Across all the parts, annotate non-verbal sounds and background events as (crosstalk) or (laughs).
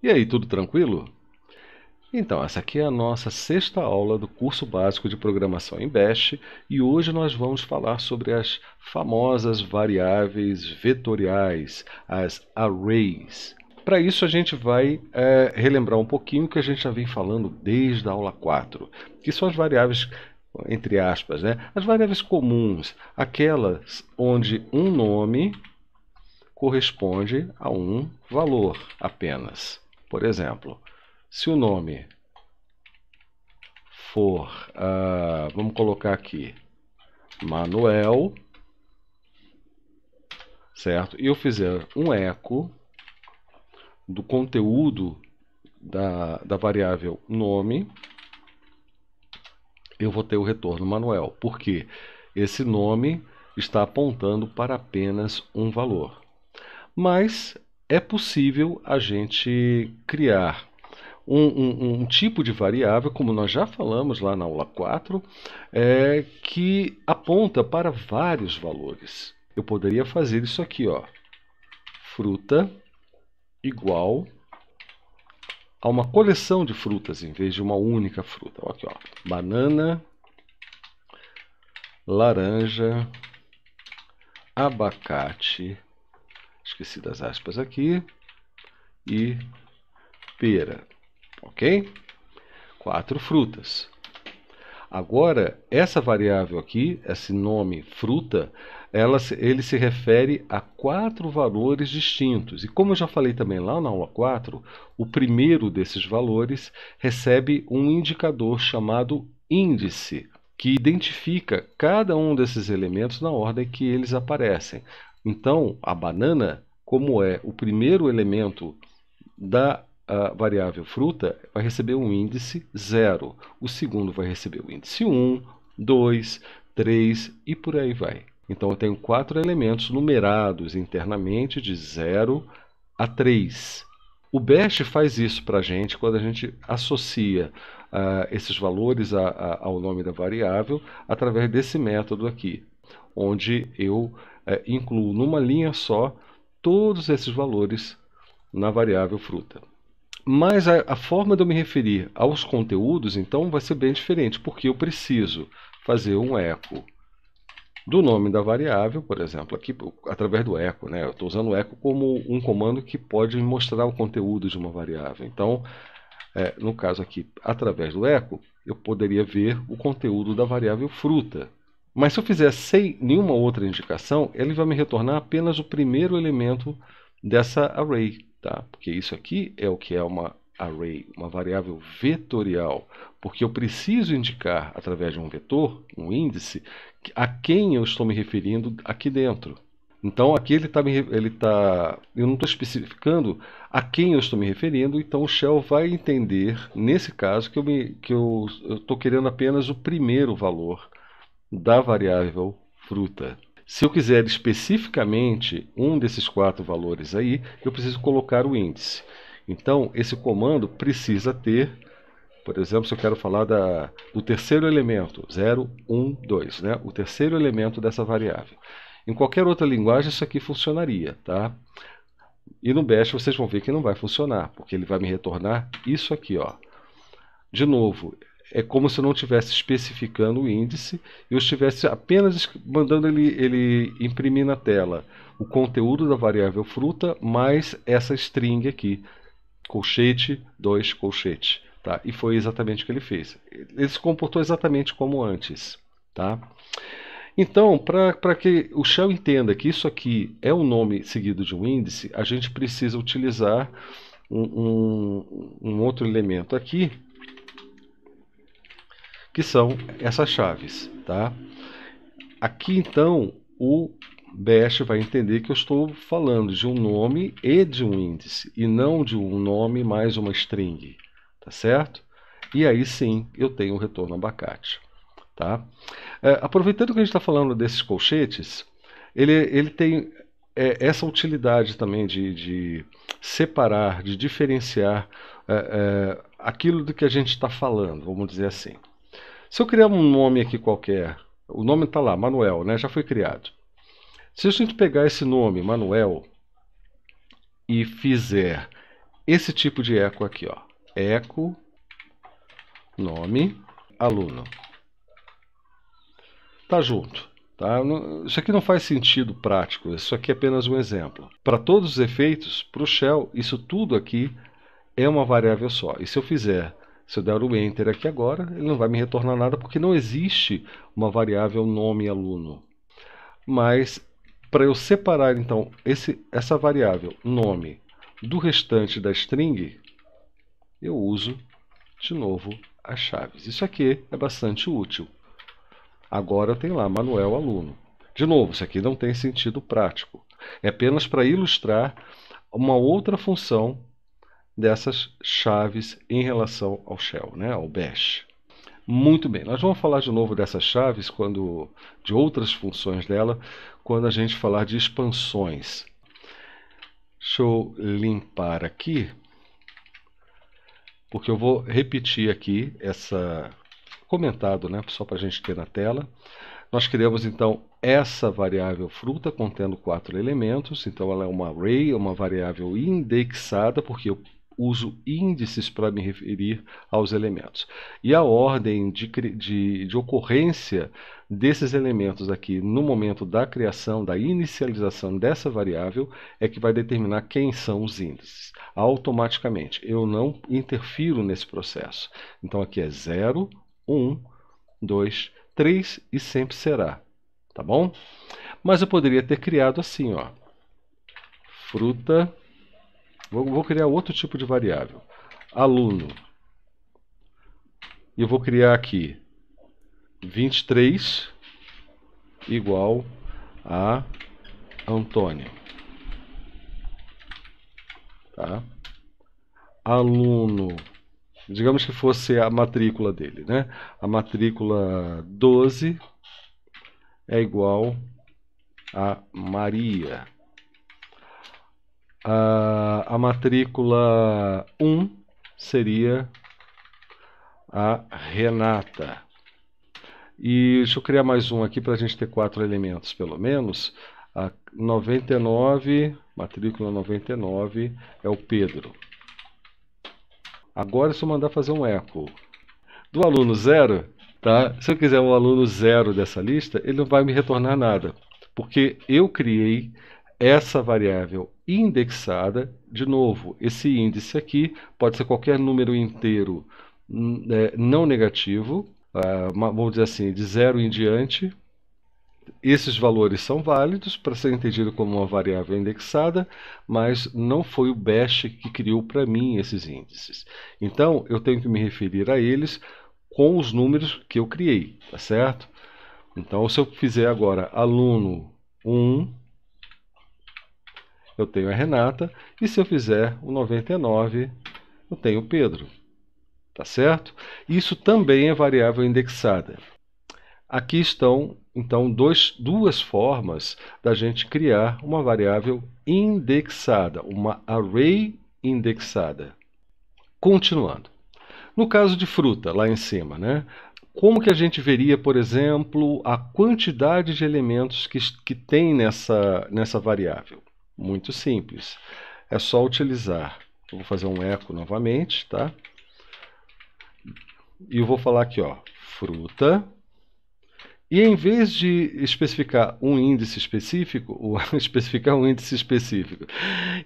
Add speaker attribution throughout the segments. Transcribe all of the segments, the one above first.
Speaker 1: E aí, tudo tranquilo? Então, essa aqui é a nossa sexta aula do curso básico de programação em Bash e hoje nós vamos falar sobre as famosas variáveis vetoriais, as arrays. Para isso, a gente vai é, relembrar um pouquinho o que a gente já vem falando desde a aula 4, que são as variáveis entre aspas, né? as variáveis comuns, aquelas onde um nome corresponde a um valor apenas. Por exemplo, se o nome for, uh, vamos colocar aqui, Manuel, certo? E eu fizer um eco do conteúdo da, da variável nome, eu vou ter o retorno Manuel, porque esse nome está apontando para apenas um valor. Mas é possível a gente criar um, um, um, tipo de variável, como nós já falamos lá na aula 4, é, que aponta para vários valores. Eu poderia fazer isso aqui, ó, fruta igual a uma coleção de frutas, em vez de uma única fruta. Aqui, ó, banana, laranja, abacate, esqueci das aspas aqui, e pera, ok? Quatro frutas. Agora, essa variável aqui, esse nome fruta, ela, ele se refere a quatro valores distintos. E como eu já falei também lá na aula 4, o primeiro desses valores recebe um indicador chamado índice, que identifica cada um desses elementos na ordem que eles aparecem. Então, a banana, como é o primeiro elemento da a variável fruta vai receber um índice 0. O segundo vai receber o índice 1, 2, 3 e por aí vai. Então eu tenho quatro elementos numerados internamente de 0 a 3. O BEST faz isso para a gente quando a gente associa uh, esses valores a, a, ao nome da variável através desse método aqui, onde eu é, incluo numa linha só todos esses valores na variável fruta. Mas a, a, forma de eu me referir aos conteúdos, então, vai ser bem diferente, porque eu preciso fazer um eco do nome da variável, por exemplo, aqui através do eco. Né? Eu estou usando o eco como um comando que pode mostrar o conteúdo de uma variável. Então, é, no caso aqui, através do eco, eu poderia ver o conteúdo da variável fruta. Mas se eu fizer sem nenhuma outra indicação, ele vai me retornar apenas o primeiro elemento dessa array, tá? Porque isso aqui é o que é uma array, uma variável vetorial, porque eu preciso indicar através de um vetor, um índice, a quem eu estou me referindo aqui dentro. Então aqui ele está ele tá, eu não estou especificando a quem eu estou me referindo, então o shell vai entender nesse caso que eu me que eu estou querendo apenas o primeiro valor da variável fruta. Se eu quiser especificamente um desses quatro valores aí, eu preciso colocar o índice. Então, esse comando precisa ter, por exemplo, se eu quero falar da, do terceiro elemento, 0, 1, 2, né? o terceiro elemento dessa variável. Em qualquer outra linguagem isso aqui funcionaria, tá? E no Bash vocês vão ver que não vai funcionar, porque ele vai me retornar isso aqui, ó. De novo, é como se eu não estivesse especificando o índice, eu estivesse apenas mandando ele, ele imprimir na tela o conteúdo da variável fruta mais essa string aqui, colchete, dois colchete. Tá? E foi exatamente o que ele fez. Ele se comportou exatamente como antes. Tá? Então, para que o Shell entenda que isso aqui é um nome seguido de um índice, a gente precisa utilizar um, um, um outro elemento aqui, que são essas chaves, tá? Aqui então o Bash vai entender que eu estou falando de um nome e de um índice, e não de um nome mais uma string, tá certo? E aí sim eu tenho o retorno abacate. Tá? É, aproveitando que a gente está falando desses colchetes, ele, ele tem é, essa utilidade também de, de separar, de diferenciar é, é aquilo do que a gente está falando, vamos dizer assim. Se eu criar um nome aqui qualquer, o nome está lá, Manuel, né? já foi criado. Se a gente pegar esse nome, Manuel, e fizer esse tipo de eco aqui, ó, eco nome aluno, tá junto. Tá? Isso aqui não faz sentido prático, isso aqui é apenas um exemplo. Para todos os efeitos, para o shell, isso tudo aqui é uma variável só. E se eu fizer se eu der o enter aqui agora, ele não vai me retornar nada porque não existe uma variável nome aluno. Mas para eu separar então esse, essa variável nome do restante da string, eu uso de novo as chaves. Isso aqui é bastante útil. Agora eu tenho lá Manuel aluno. De novo, isso aqui não tem sentido prático. É apenas para ilustrar uma outra função dessas chaves em relação ao shell, né, ao bash. Muito bem, nós vamos falar de novo dessas chaves, quando de outras funções dela, quando a gente falar de expansões. Deixa eu limpar aqui, porque eu vou repetir aqui essa comentado, né, só para a gente ter na tela. Nós criamos então essa variável fruta contendo quatro elementos, então ela é uma array, é uma variável indexada, porque eu uso índices para me referir aos elementos. E a ordem de, de, de, ocorrência desses elementos aqui no momento da criação, da inicialização dessa variável, é que vai determinar quem são os índices, automaticamente. Eu não interfiro nesse processo. Então aqui é 0, 1, 2, 3 e sempre será. Tá bom? Mas eu poderia ter criado assim, ó. Fruta Vou, vou criar outro tipo de variável. Aluno. E eu vou criar aqui 23 igual a Antônio. Tá? Aluno, digamos que fosse a matrícula dele, né? A matrícula 12 é igual a Maria a, a matrícula 1 seria a Renata. E deixa eu criar mais um aqui para a gente ter quatro elementos, pelo menos. A 99, matrícula 99, é o Pedro. Agora é só mandar fazer um echo. Do aluno zero, tá? se eu quiser o um aluno zero dessa lista, ele não vai me retornar nada. Porque eu criei essa variável indexada. De novo, esse índice aqui pode ser qualquer número inteiro hum, é, não negativo, ah, vamos dizer assim, de zero em diante. Esses valores são válidos para ser entendido como uma variável indexada, mas não foi o Bash que criou para mim esses índices. Então, eu tenho que me referir a eles com os números que eu criei, tá certo? Então, se eu fizer agora aluno 1, eu tenho a Renata, e se eu fizer o 99, eu tenho o Pedro. Tá certo? Isso também é variável indexada. Aqui estão, então, dois, duas formas da gente criar uma variável indexada, uma array indexada. Continuando. No caso de fruta, lá em cima, né? Como que a gente veria, por exemplo, a quantidade de elementos que, que tem nessa, nessa variável? Muito simples. É só utilizar. Eu vou fazer um eco novamente, tá? E eu vou falar aqui, ó, fruta. E em vez de especificar um índice específico, ou (laughs) especificar um índice específico,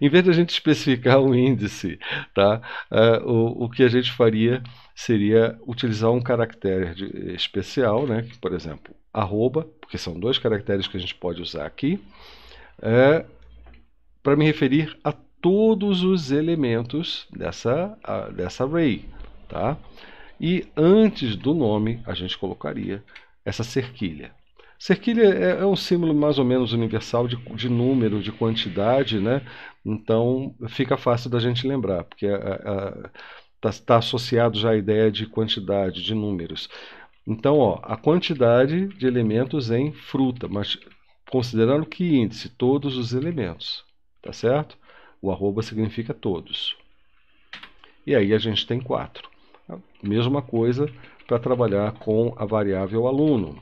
Speaker 1: em vez de a gente especificar um índice, tá? Uh, o, o que a gente faria seria utilizar um caractere de, especial, né? Por exemplo, arroba, porque são dois caracteres que a gente pode usar aqui. Uh, para me referir a todos os elementos dessa, a, dessa array. Tá? E antes do nome, a gente colocaria essa cerquilha. Cerquilha é, é um símbolo mais ou menos universal de, de, número, de quantidade, né? Então fica fácil da gente lembrar, porque está é, é, tá associado já à ideia de quantidade, de números. Então, ó, a quantidade de elementos em fruta, mas considerando que índice, todos os elementos tá certo? O arroba significa todos. E aí a gente tem quatro. Mesma coisa para trabalhar com a variável aluno.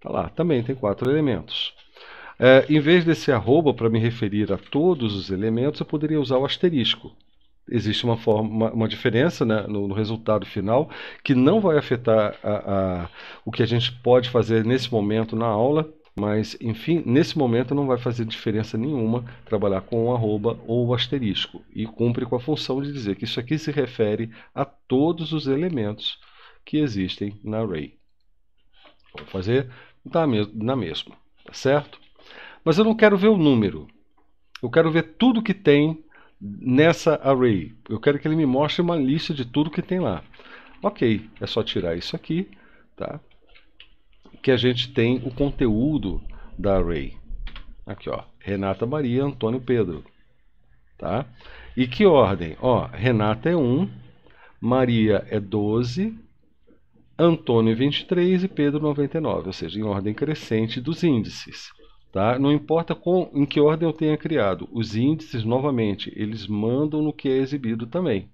Speaker 1: Tá lá, também tem quatro elementos. É, em vez desse arroba para me referir a todos os elementos, eu poderia usar o asterisco. Existe uma, forma, uma diferença né, no, no, resultado final que não vai afetar a, a, o que a gente pode fazer nesse momento na aula, mas, enfim, nesse momento não vai fazer diferença nenhuma trabalhar com um arroba ou um asterisco. E cumpre com a função de dizer que isso aqui se refere a todos os elementos que existem na array. Vou fazer na mesma, tá certo? Mas eu não quero ver o número. Eu quero ver tudo que tem nessa array. Eu quero que ele me mostre uma lista de tudo que tem lá. Ok, é só tirar isso aqui, tá? que a gente tem o conteúdo da array. Aqui, ó, Renata Maria, Antônio Pedro. Tá? E que ordem? Ó, Renata é 1, Maria é 12, Antônio 23 é e Pedro 99, ou seja, em ordem crescente dos índices. Tá? Não importa com, em que ordem eu tenha criado, os índices, novamente, eles mandam no que é exibido também.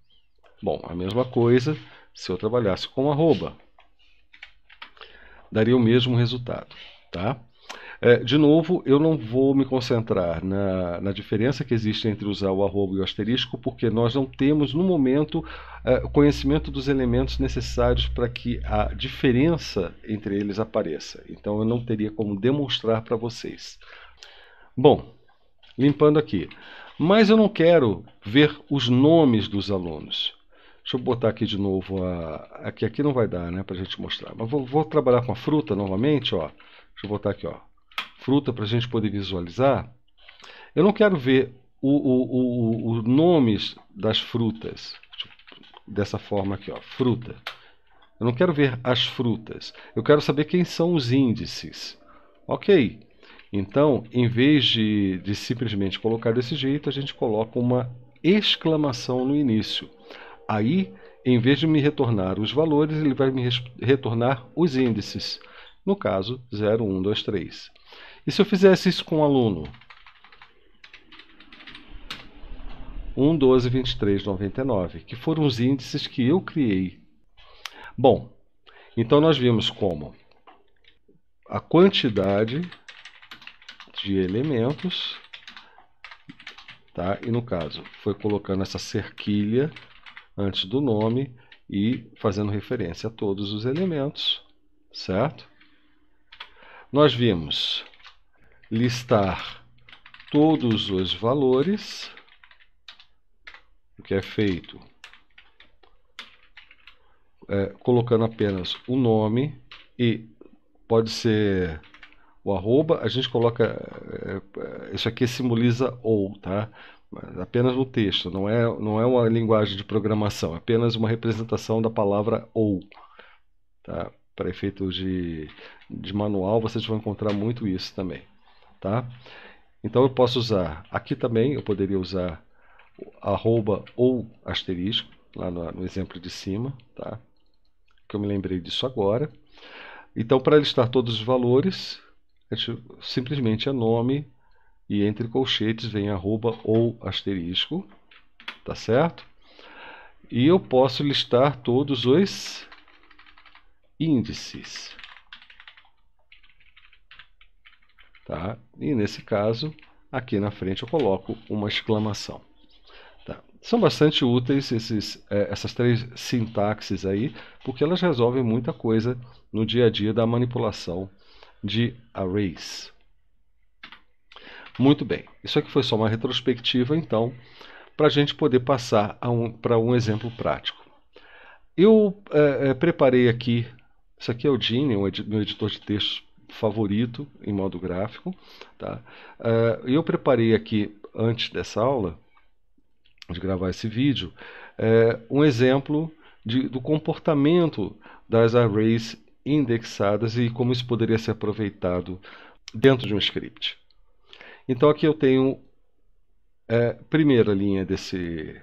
Speaker 1: Bom, a mesma coisa se eu trabalhasse com arroba daria o mesmo resultado. Tá? É, de novo, eu não vou me concentrar na, na, diferença que existe entre usar o arroba e o asterisco, porque nós não temos, no momento, é, conhecimento dos elementos necessários para que a diferença entre eles apareça. Então, eu não teria como demonstrar para vocês. Bom, limpando aqui. Mas eu não quero ver os nomes dos alunos. Deixa eu botar aqui de novo a... Aqui, aqui não vai dar, né, pra gente mostrar. Mas vou, vou trabalhar com a fruta novamente, ó. Deixa eu botar aqui, ó. Fruta pra gente poder visualizar. Eu não quero ver os nomes das frutas. Dessa forma aqui, ó. Fruta. Eu não quero ver as frutas. Eu quero saber quem são os índices. Ok. Então, em vez de, de simplesmente colocar desse jeito, a gente coloca uma exclamação no início. Aí, em vez de me retornar os valores, ele vai me retornar os índices. No caso, 0, 1, 2, 3. E se eu fizesse isso com um aluno? 1, 12, 23, 99, que foram os índices que eu criei. Bom, então nós vimos como a quantidade de elementos, tá? e no caso, foi colocando essa cerquilha antes do nome e fazendo referência a todos os elementos, certo? Nós vimos listar todos os valores, o que é feito é, colocando apenas o nome e pode ser o arroba, a gente coloca, é, é, isso aqui simboliza ou, tá? apenas o texto, não é, não é uma linguagem de programação, é apenas uma representação da palavra ou. Tá? Para efeitos de, de manual, vocês vão encontrar muito isso também. Tá? Então eu posso usar, aqui também eu poderia usar arroba ou asterisco, lá no, no exemplo de cima, tá? que eu me lembrei disso agora. Então para listar todos os valores, simplesmente é nome e entre colchetes vem arroba ou asterisco, tá certo? E eu posso listar todos os índices. Tá? E nesse caso, aqui na frente eu coloco uma exclamação. Tá. São bastante úteis esses, é, essas três sintaxes aí, porque elas resolvem muita coisa no dia a dia da manipulação de arrays. Muito bem, isso aqui foi só uma retrospectiva, então, para a gente poder passar um, para um exemplo prático. Eu é, é, preparei aqui, isso aqui é o Gene, um meu editor de texto favorito em modo gráfico. Tá? É, eu preparei aqui, antes dessa aula, de gravar esse vídeo, é, um exemplo de, do comportamento das arrays indexadas e como isso poderia ser aproveitado dentro de um script. Então aqui eu tenho é, primeira linha desse,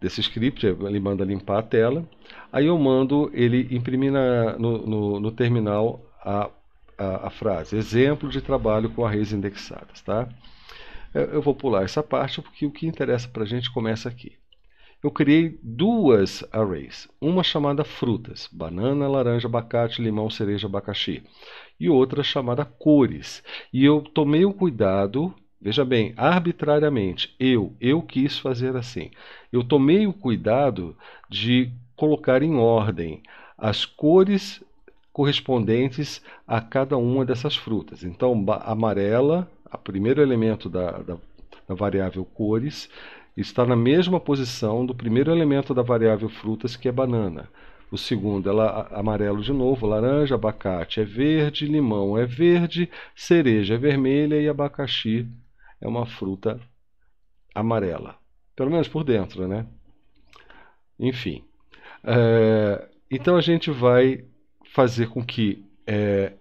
Speaker 1: desse script, é, ele manda limpar a tela. Aí eu mando ele imprimir na, no, no, no, terminal a, a, a, frase, exemplo de trabalho com arrays indexadas. Tá? É, eu vou pular essa parte porque o que interessa para a gente começa aqui. Eu criei duas arrays, uma chamada frutas, banana, laranja, abacate, limão, cereja, abacaxi e outra chamada cores. E eu tomei o um cuidado, veja bem, arbitrariamente, eu, eu quis fazer assim. Eu tomei o cuidado de colocar em ordem as cores correspondentes a cada uma dessas frutas. Então, amarela, o primeiro elemento da, da, da variável cores, está na mesma posição do primeiro elemento da variável frutas, que é banana. O segundo é amarelo de novo, laranja, abacate é verde, limão é verde, cereja é vermelha e abacaxi é uma fruta amarela. Pelo menos por dentro, né? Enfim. É, então a gente vai fazer com que, é,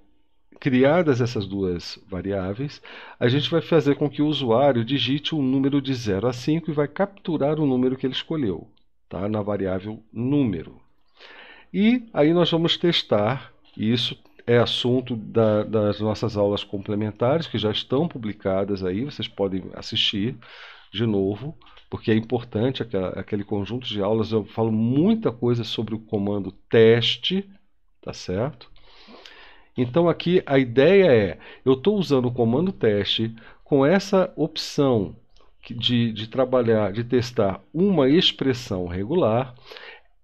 Speaker 1: criadas essas duas variáveis, a gente vai fazer com que o usuário digite um número de 0 a 5 e vai capturar o número que ele escolheu tá? na variável número. E aí nós vamos testar, e isso é assunto da, das nossas aulas complementares, que já estão publicadas aí, vocês podem assistir de novo, porque é importante aquela, aquele conjunto de aulas. Eu falo muita coisa sobre o comando teste, tá certo? Então aqui a ideia é, eu estou usando o comando teste com essa opção de, de trabalhar, de testar uma expressão regular,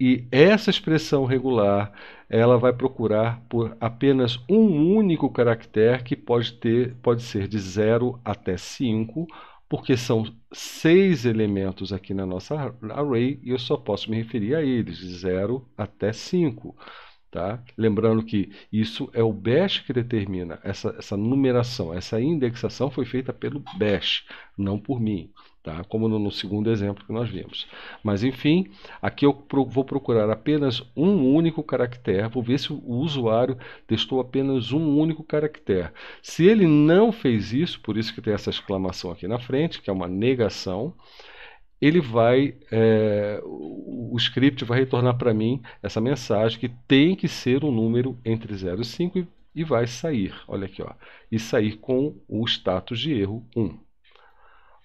Speaker 1: e essa expressão regular, ela vai procurar por apenas um único caractere que pode ter, pode ser de 0 até 5, porque são seis elementos aqui na nossa array e eu só posso me referir a eles, de 0 até 5. Tá? Lembrando que isso é o bash que determina essa, essa numeração, essa indexação foi feita pelo bash, não por mim tá? como no, no segundo exemplo que nós vimos. Mas enfim, aqui eu pro, vou procurar apenas um único caractere, vou ver se o usuário testou apenas um único caractere. Se ele não fez isso, por isso que tem essa exclamação aqui na frente, que é uma negação, ele vai, é, o script vai retornar para mim essa mensagem que tem que ser um número entre 0 e 5 e, vai sair, olha aqui, ó, e sair com o status de erro 1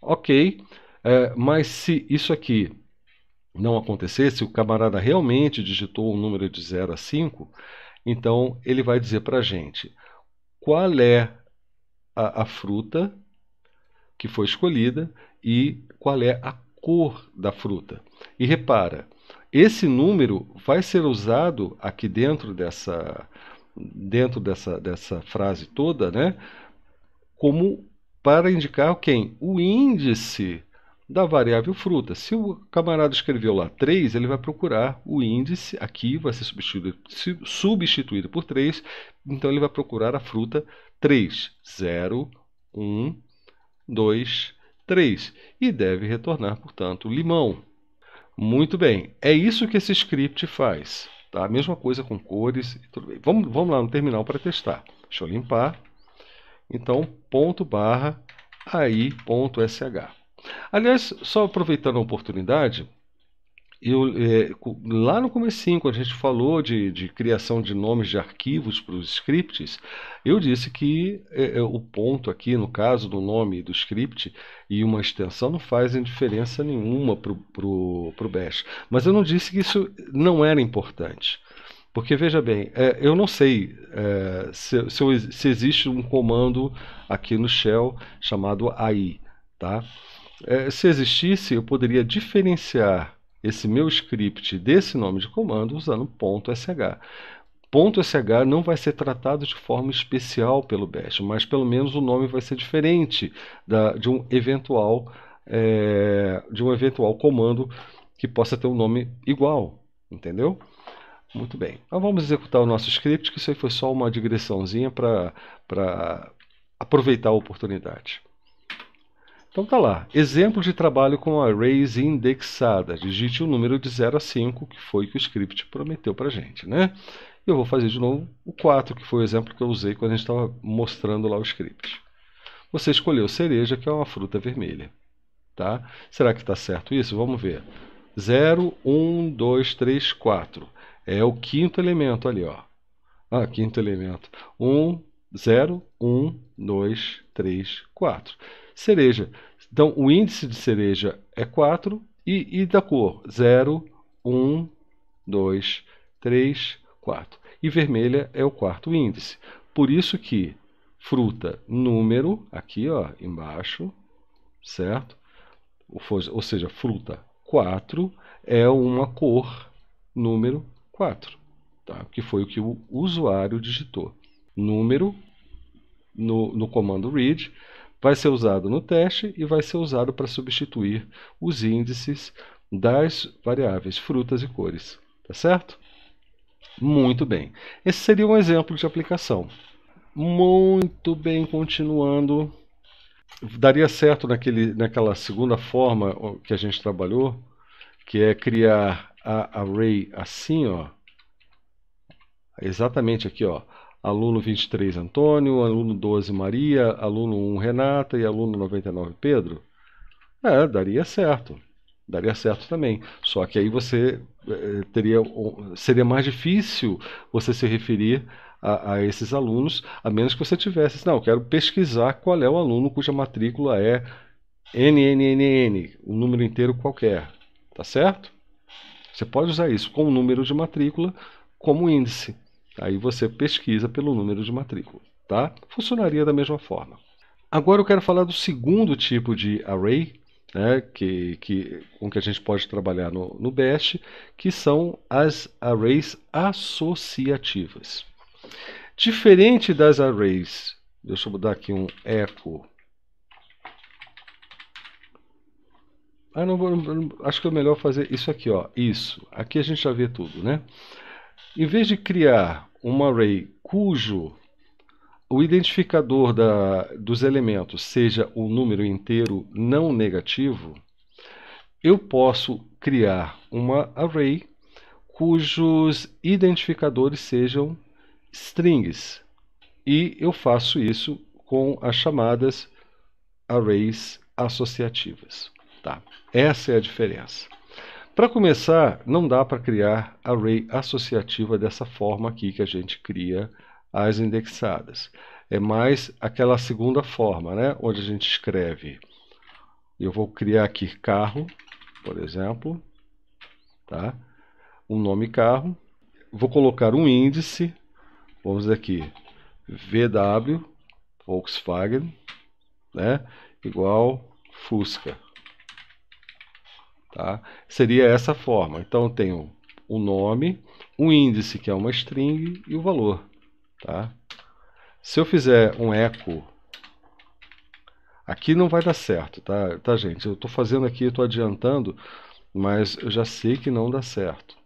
Speaker 1: ok, é, mas se isso aqui não acontecer, se o camarada realmente digitou o um número de 0 a 5, então ele vai dizer para a gente qual é a, a fruta que foi escolhida e qual é a cor da fruta. E repara, esse número vai ser usado aqui dentro dessa dentro dessa, dessa frase toda, né, como para indicar quem? O índice da variável fruta. Se o camarada escreveu lá 3, ele vai procurar o índice, aqui vai ser substituído, substituído por 3, então ele vai procurar a fruta 3, 0, 1, 2, 3, e deve retornar, portanto, limão. Muito bem, é isso que esse script faz. Tá? A mesma coisa com cores tudo bem. Vamos, vamos lá no terminal para testar. Deixa eu limpar. Então, ponto barra ai.sh. Aliás, só aproveitando a oportunidade, eu, é, lá no comecinho, quando a gente falou de, de criação de nomes de arquivos para os scripts, eu disse que é, é o ponto aqui, no caso do nome do script e uma extensão, não fazem diferença nenhuma para o Bash. Mas eu não disse que isso não era importante. Porque, veja bem, é, eu não sei é, se, se, se, existe um comando aqui no Shell chamado AI. Tá? É, se existisse, eu poderia diferenciar esse meu script desse nome de comando usando .sh. .sh não vai ser tratado de forma especial pelo Bash, mas pelo menos o nome vai ser diferente da, de um eventual é, de um eventual comando que possa ter um nome igual, entendeu? Muito bem. Então vamos executar o nosso script, que isso aí foi só uma digressãozinha para aproveitar a oportunidade. Então tá lá, exemplo de trabalho com arrays indexada. Digite o um número de 0 a 5, que foi que o script prometeu para gente, né? eu vou fazer de novo o 4, que foi o exemplo que eu usei quando a gente estava mostrando lá o script. Você escolheu cereja, que é uma fruta vermelha, tá? Será que está certo isso? Vamos ver. 0, 1, 2, 3, 4. É o quinto elemento ali, ó. Ah, quinto elemento. 1, 0, 1, 2, 3, 4. Cereja. Então, o índice de cereja é 4 e, e da cor 0, 1, 2, 3, 4. E vermelha é o quarto índice. Por isso que fruta número, aqui ó, embaixo, certo? Ou seja, fruta 4 é uma cor número 4, tá? que foi o que o usuário digitou. Número no, no comando read vai ser usado no teste e vai ser usado para substituir os índices das variáveis frutas e cores, tá certo? Muito bem. Esse seria um exemplo de aplicação. Muito bem, continuando. Daria certo naquele, naquela segunda forma que a gente trabalhou, que é criar a array assim, ó. Exatamente aqui, ó. Aluno 23 Antônio, aluno 12 Maria, aluno 1 Renata e aluno 99 Pedro. É, daria certo. Daria certo também. Só que aí você eh, eh, teria seria mais difícil você se referir a, a, esses alunos, a menos que você tivesse, assim, não, eu quero pesquisar qual é o aluno cuja matrícula é NNNN, um número inteiro qualquer, tá certo? Você pode usar isso com o número de matrícula como índice. Aí você pesquisa pelo número de matrícula, tá? Funcionaria da mesma forma. Agora eu quero falar do segundo tipo de array, né, que, que, com que a gente pode trabalhar no, no Bash, que são as arrays associativas. Diferente das arrays, deixa eu mudar aqui um echo Ah, não vou, não, acho que é melhor fazer isso aqui, ó. Isso. Aqui a gente já vê tudo, né? Em vez de criar um array cujo o identificador da, dos elementos seja o um número inteiro não negativo, eu posso criar uma array cujos identificadores sejam strings. E eu faço isso com as chamadas arrays associativas. Tá? Essa é a diferença. Para começar, não dá para criar array associativa dessa forma aqui que a gente cria as indexadas. É mais aquela segunda forma, né? onde a gente escreve. Eu vou criar aqui carro, por exemplo, tá? um nome carro. Vou colocar um índice, vamos aqui, VW, Volkswagen, né? igual Fusca. Tá? Seria essa forma. Então eu tenho o nome, o índice que é uma string e o valor. Tá? Se eu fizer um echo, aqui não vai dar certo, tá, tá gente? Eu estou fazendo aqui, estou adiantando, mas eu já sei que não dá certo.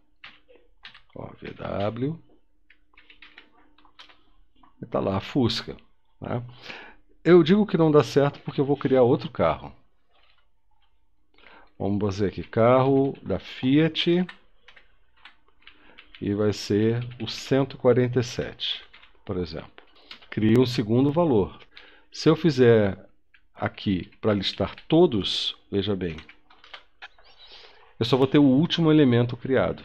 Speaker 1: Ó, VW. Está lá a Fusca. Né? Eu digo que não dá certo porque eu vou criar outro carro. Vamos fazer aqui, carro da Fiat. E vai ser o 147, por exemplo. Crio um segundo valor. Se eu fizer aqui para listar todos, veja bem, eu só vou ter o último elemento criado,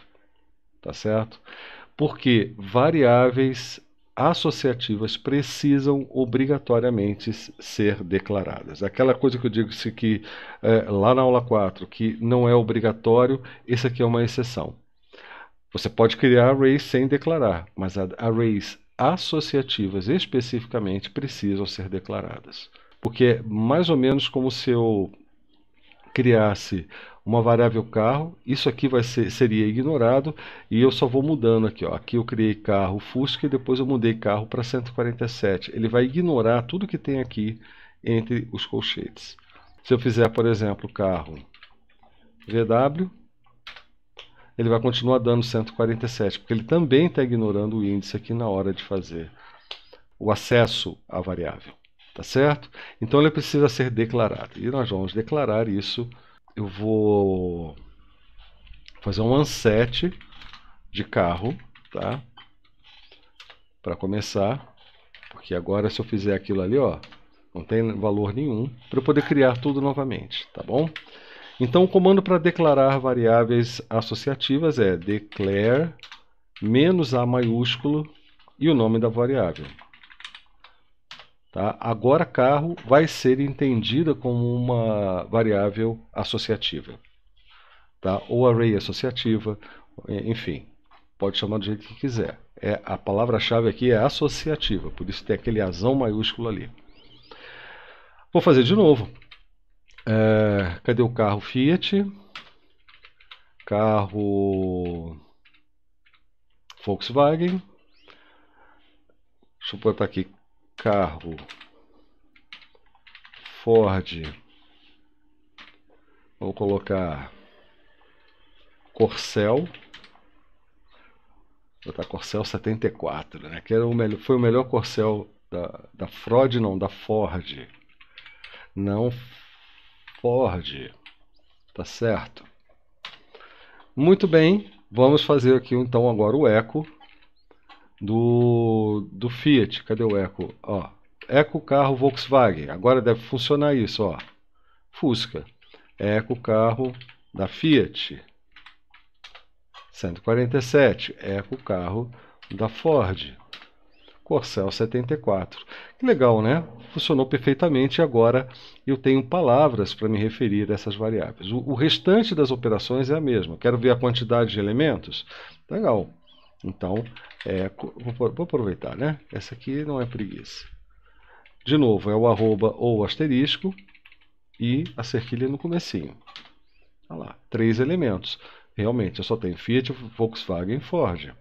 Speaker 1: tá certo? Porque variáveis associativas precisam obrigatoriamente ser declaradas. Aquela coisa que eu digo que é, lá na aula 4, que não é obrigatório, esse aqui é uma exceção. Você pode criar arrays sem declarar, mas arrays associativas especificamente precisam ser declaradas. Porque é mais ou menos como se eu criasse uma variável carro, isso aqui vai ser, seria ignorado e eu só vou mudando aqui, ó. aqui eu criei carro Fusca e depois eu mudei carro para 147, ele vai ignorar tudo que tem aqui entre os colchetes. Se eu fizer, por exemplo, carro VW, ele vai continuar dando 147, porque ele também está ignorando o índice aqui na hora de fazer o acesso à variável, tá certo? Então ele precisa ser declarado, e nós vamos declarar isso eu vou fazer um unset de carro, tá? Para começar, porque agora se eu fizer aquilo ali, ó, não tem valor nenhum para eu poder criar tudo novamente, tá bom? Então o comando para declarar variáveis associativas é declare menos a maiúsculo e o nome da variável. Tá? Agora, carro vai ser entendida como uma variável associativa, tá? ou array associativa, enfim, pode chamar do jeito que quiser. É, a palavra-chave aqui é associativa, por isso tem aquele azão maiúsculo ali. Vou fazer de novo. É, cadê o carro Fiat? Carro Volkswagen. Deixa eu botar aqui carro Ford, vou colocar Corcel, vou botar Corcel 74, né? que era o melhor, foi o melhor Corcel da, da Ford, não, da Ford, não Ford, tá certo? Muito bem, vamos fazer aqui então agora o eco do, do Fiat. Cadê o Eco? Ó, Eco carro Volkswagen. Agora deve funcionar isso, ó. Fusca. Eco carro da Fiat. 147. Eco carro da Ford. Corcel 74. Que legal, né? Funcionou perfeitamente agora eu tenho palavras para me referir a essas variáveis. O, o, restante das operações é a mesma. Quero ver a quantidade de elementos? Legal. Então, é, vou, vou aproveitar, né? Essa aqui não é preguiça. De novo, é o arroba ou asterisco e a cerquilha no comecinho. Olha lá, três elementos. Realmente, eu só tenho Fiat, Volkswagen e Ford.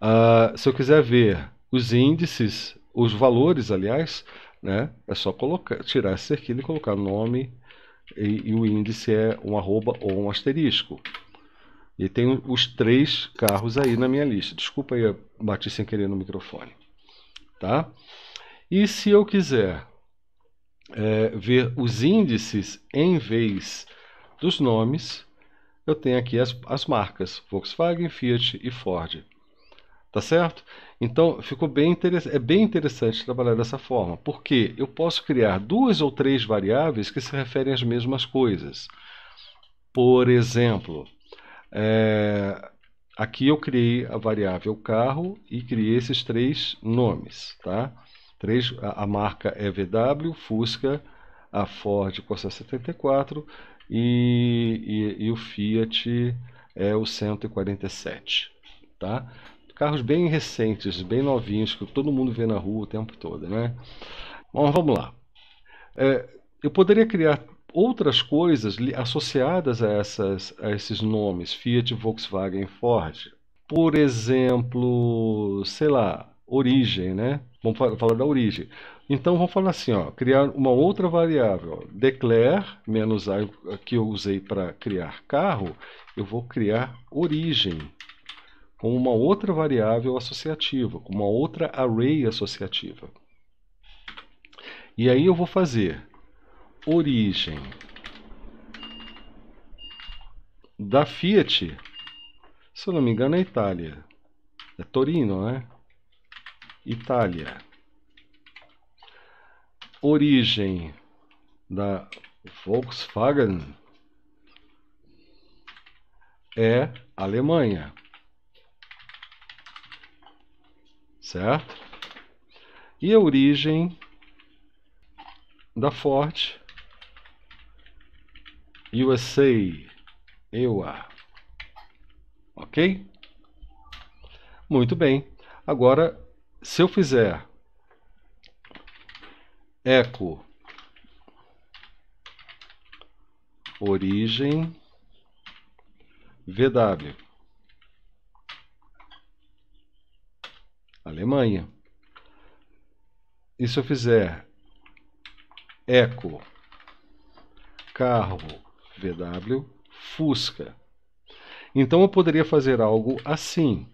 Speaker 1: Ah, se eu quiser ver os índices, os valores, aliás, né, é só colocar, tirar a cerquilha e colocar nome e, e o índice é um arroba ou um asterisco. E tenho os três carros aí na minha lista. Desculpa aí, bati sem querer no microfone. Tá? E se eu quiser é, ver os índices em vez dos nomes, eu tenho aqui as, as marcas Volkswagen, Fiat e Ford. Tá certo? Então ficou bem é bem interessante trabalhar dessa forma, porque eu posso criar duas ou três variáveis que se referem às mesmas coisas. Por exemplo, é, aqui eu criei a variável carro e criei esses três nomes, tá? Três, a, a marca é VW, Fusca, a Ford Corsa 74 e, e, e o Fiat é o 147, tá? Carros bem recentes, bem novinhos, que todo mundo vê na rua o tempo todo, né? Bom, vamos lá. É, eu poderia criar outras coisas associadas a, essas, a esses nomes, Fiat, Volkswagen, Ford. Por exemplo, sei lá, origem, né? Vamos falar da origem. Então vamos falar assim, ó, criar uma outra variável, declare menos a que eu usei para criar carro, eu vou criar origem com uma outra variável associativa, com uma outra array associativa. E aí eu vou fazer origem da Fiat, se eu não me engano, é Itália. É Torino, né? Itália. Origem da Volkswagen é Alemanha. Certo? E a origem da Ford USA, EUA. Ok? Muito bem. Agora, se eu fizer eco origem VW Alemanha. E se eu fizer eco carro VW Fusca. Então eu poderia fazer algo assim.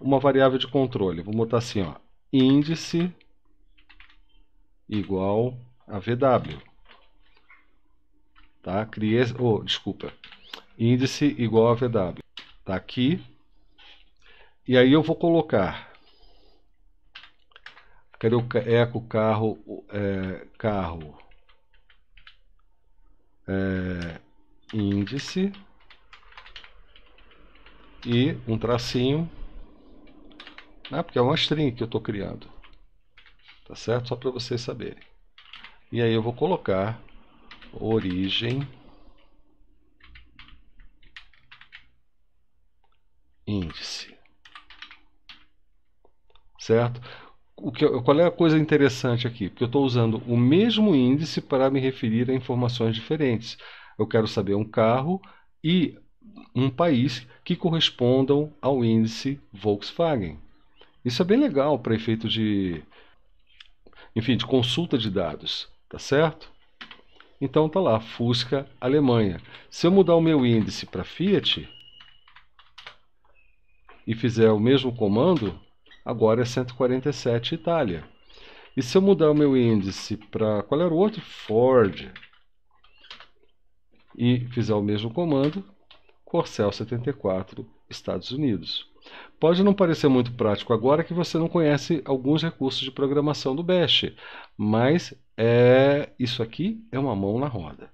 Speaker 1: Uma variável de controle. Vou botar assim, ó, índice igual a VW. Tá? Criei, oh, desculpa. Índice igual a VW. Tá aqui. E aí eu vou colocar quero o eco carro é, carro é, índice e um tracinho, né, porque é uma string que eu estou criando, tá certo? Só para vocês saberem. E aí eu vou colocar origem índice, certo? o que, qual é a coisa interessante aqui? Porque eu estou usando o mesmo índice para me referir a informações diferentes. Eu quero saber um carro e um país que correspondam ao índice Volkswagen. Isso é bem legal para efeito de, enfim, de consulta de dados, tá certo? Então tá lá, Fusca Alemanha. Se eu mudar o meu índice para Fiat e fizer o mesmo comando, agora é 147 Itália. E se eu mudar o meu índice para. Qual era o outro? Ford. E fizer o mesmo comando, Corcel 74, Estados Unidos. Pode não parecer muito prático agora que você não conhece alguns recursos de programação do Bash, mas é isso aqui é uma mão na roda.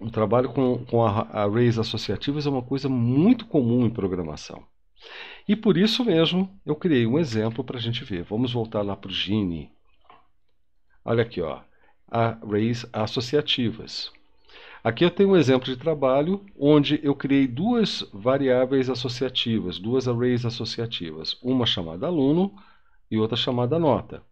Speaker 1: O trabalho com, com arrays associativos é uma coisa muito comum em programação. E por isso mesmo eu criei um exemplo para a gente ver. Vamos voltar lá para o Gini. Olha aqui, ó, arrays associativas. Aqui eu tenho um exemplo de trabalho onde eu criei duas variáveis associativas, duas arrays associativas, uma chamada aluno e outra chamada nota.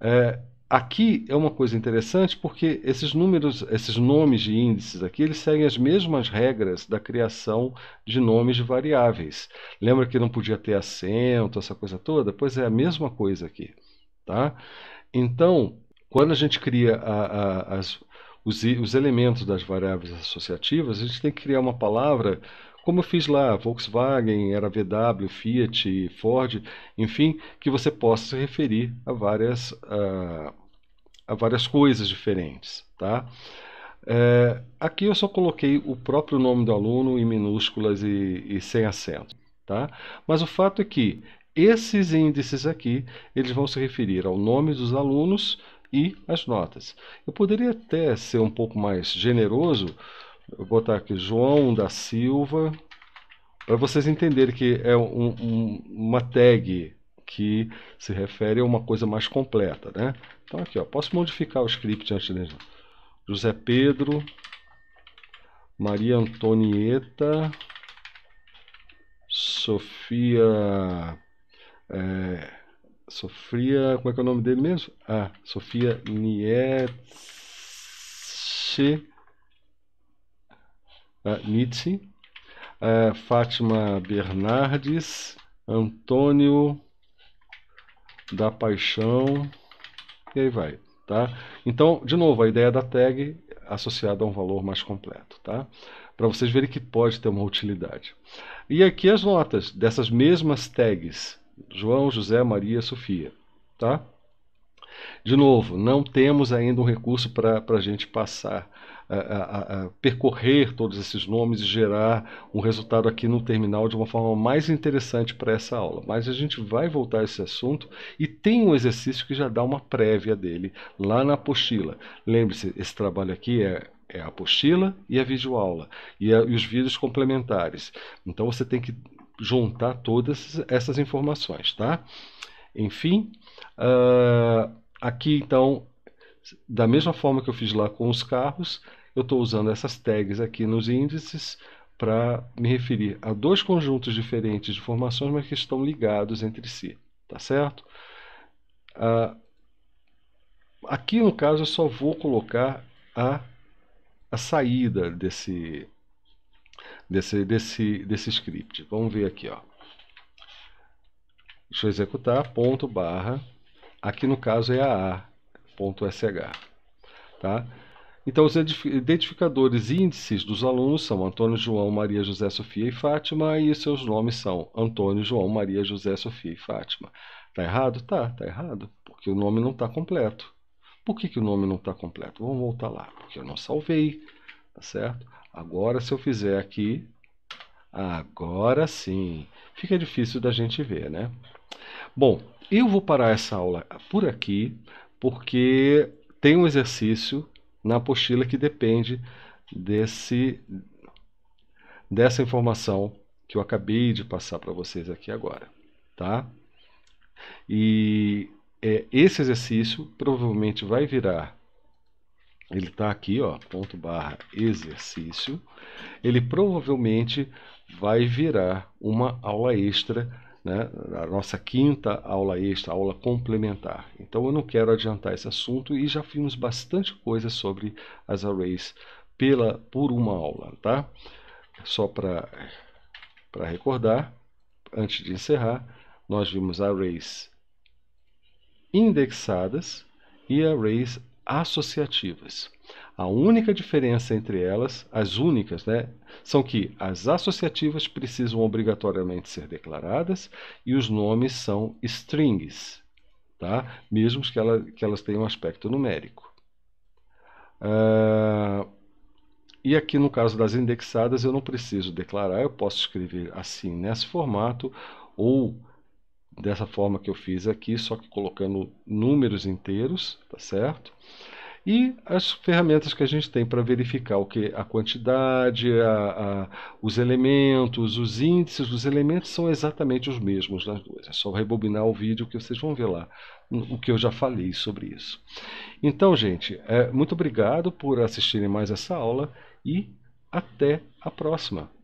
Speaker 1: É, aqui é uma coisa interessante porque esses números, esses nomes de índices aqui, eles seguem as mesmas regras da criação de nomes de variáveis. Lembra que não podia ter acento, essa coisa toda? Pois é a mesma coisa aqui, tá? Então, quando a gente cria a, a, as, os, os elementos das variáveis associativas, a gente tem que criar uma palavra como eu fiz lá, Volkswagen, era VW, Fiat, Ford, enfim, que você possa se referir a várias, ah, a várias coisas diferentes, tá? É, aqui eu só coloquei o próprio nome do aluno em minúsculas e, e sem acento, tá? Mas o fato é que esses índices aqui, eles vão se referir ao nome dos alunos e as notas. Eu poderia até ser um pouco mais generoso, vou botar aqui João da Silva, para vocês entenderem que é um, um, uma tag que se refere a uma coisa mais completa, né? Então aqui, ó, posso modificar o script antes dele. José Pedro, Maria Antonieta, Sofia... É, Sofia, como é que é o nome dele mesmo? Ah, Sofia Nietzsche, ah, Nietzsche é, Fátima Bernardes, Antônio da Paixão, e aí vai. Tá? Então, de novo, a ideia da tag associada a um valor mais completo. Tá? Para vocês verem que pode ter uma utilidade. E aqui as notas dessas mesmas tags. João, José, Maria, Sofia. Tá? De novo, não temos ainda um recurso para a gente passar a, a, percorrer todos esses nomes e gerar um resultado aqui no terminal de uma forma mais interessante para essa aula. Mas a gente vai voltar a esse assunto e tem um exercício que já dá uma prévia dele lá na apostila. Lembre-se, esse trabalho aqui é é a apostila e a videoaula e, a, e os vídeos complementares. Então você tem que juntar todas essas informações, tá? Enfim, uh, aqui então, da mesma forma que eu fiz lá com os carros, eu estou usando essas tags aqui nos índices para me referir a dois conjuntos diferentes de formações, mas que estão ligados entre si, tá certo? Ah, aqui, no caso, eu só vou colocar a, a saída desse, desse, desse, desse script. Vamos ver aqui, ó. Deixa eu executar, ponto, barra, aqui no caso é a a.sh, tá? Então, os identificadores e índices dos alunos são Antônio, João, Maria, José, Sofia e Fátima, e seus nomes são Antônio, João, Maria, José, Sofia e Fátima. Tá errado? Tá, tá errado, porque o nome não está completo. Por que, que o nome não está completo? Vamos voltar lá, porque eu não salvei, tá certo? Agora, se eu fizer aqui, agora sim, fica difícil da gente ver, né? Bom, eu vou parar essa aula por aqui, porque tem um exercício na apostila que depende desse dessa informação que eu acabei de passar para vocês aqui agora, tá? E é, esse exercício provavelmente vai virar, ele está aqui, ó, ponto barra exercício, ele provavelmente vai virar uma aula extra né, a nossa quinta aula extra, aula complementar. Então eu não quero adiantar esse assunto e já vimos bastante coisa sobre as arrays pela, por uma aula, tá? Só para recordar, antes de encerrar, nós vimos arrays indexadas e arrays associativas. A única diferença entre elas, as únicas, né, são que as associativas precisam obrigatoriamente ser declaradas e os nomes são strings, tá? mesmo que, ela, que elas tenham aspecto numérico. Uh, e aqui no caso das indexadas eu não preciso declarar, eu posso escrever assim nesse formato ou dessa forma que eu fiz aqui, só que colocando números inteiros, tá certo? E as ferramentas que a gente tem para verificar o que a quantidade, a, a, os elementos, os índices, os elementos são exatamente os mesmos nas duas. É só rebobinar o vídeo que vocês vão ver lá hum, o que eu já falei sobre isso. Então, gente, é, muito obrigado por assistirem mais essa aula e até a próxima.